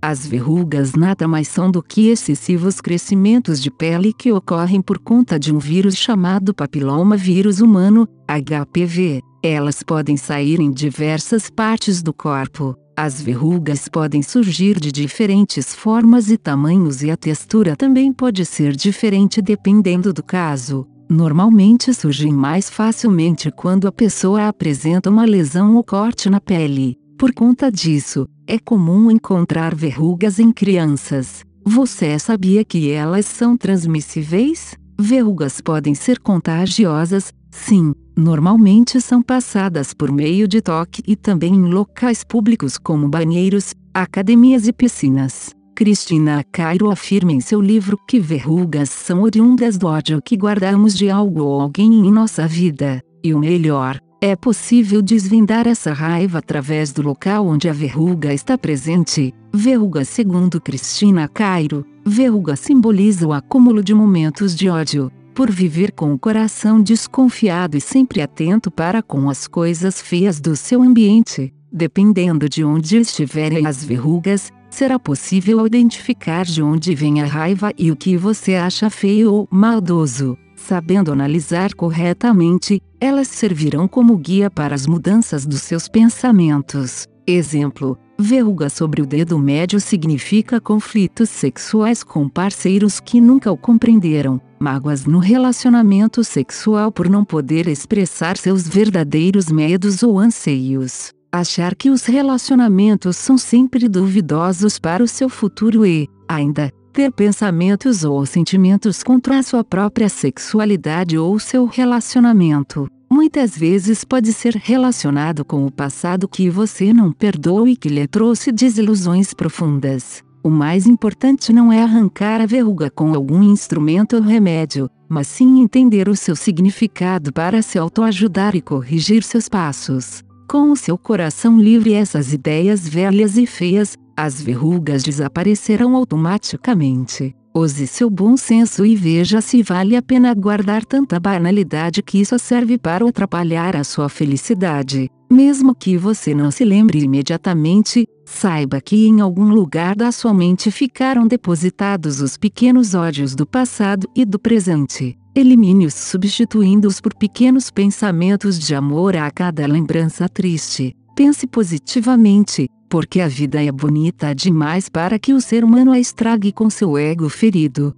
As verrugas nada mais são do que excessivos crescimentos de pele que ocorrem por conta de um vírus chamado papiloma vírus humano, HPV. Elas podem sair em diversas partes do corpo. As verrugas podem surgir de diferentes formas e tamanhos e a textura também pode ser diferente dependendo do caso. Normalmente surgem mais facilmente quando a pessoa apresenta uma lesão ou corte na pele. Por conta disso, é comum encontrar verrugas em crianças. Você sabia que elas são transmissíveis? Verrugas podem ser contagiosas, sim, normalmente são passadas por meio de toque e também em locais públicos como banheiros, academias e piscinas. Cristina Cairo afirma em seu livro que verrugas são oriundas do ódio que guardamos de algo ou alguém em nossa vida, e o melhor, é possível desvendar essa raiva através do local onde a verruga está presente. Verruga, segundo Cristina Cairo, verruga simboliza o acúmulo de momentos de ódio, por viver com o coração desconfiado e sempre atento para com as coisas feias do seu ambiente. Dependendo de onde estiverem as verrugas, será possível identificar de onde vem a raiva e o que você acha feio ou maldoso sabendo analisar corretamente, elas servirão como guia para as mudanças dos seus pensamentos. Exemplo: verruga sobre o dedo médio significa conflitos sexuais com parceiros que nunca o compreenderam, mágoas no relacionamento sexual por não poder expressar seus verdadeiros medos ou anseios. Achar que os relacionamentos são sempre duvidosos para o seu futuro e, ainda, ter pensamentos ou sentimentos contra a sua própria sexualidade ou seu relacionamento, muitas vezes pode ser relacionado com o passado que você não perdoou e que lhe trouxe desilusões profundas. O mais importante não é arrancar a verruga com algum instrumento ou remédio, mas sim entender o seu significado para se autoajudar e corrigir seus passos. Com o seu coração livre, essas ideias velhas e feias, as verrugas desaparecerão automaticamente. Use seu bom senso e veja se vale a pena guardar tanta banalidade que só serve para atrapalhar a sua felicidade. Mesmo que você não se lembre imediatamente, saiba que em algum lugar da sua mente ficaram depositados os pequenos ódios do passado e do presente. Elimine-os substituindo-os por pequenos pensamentos de amor a cada lembrança triste. Pense positivamente, porque a vida é bonita demais para que o ser humano a estrague com seu ego ferido.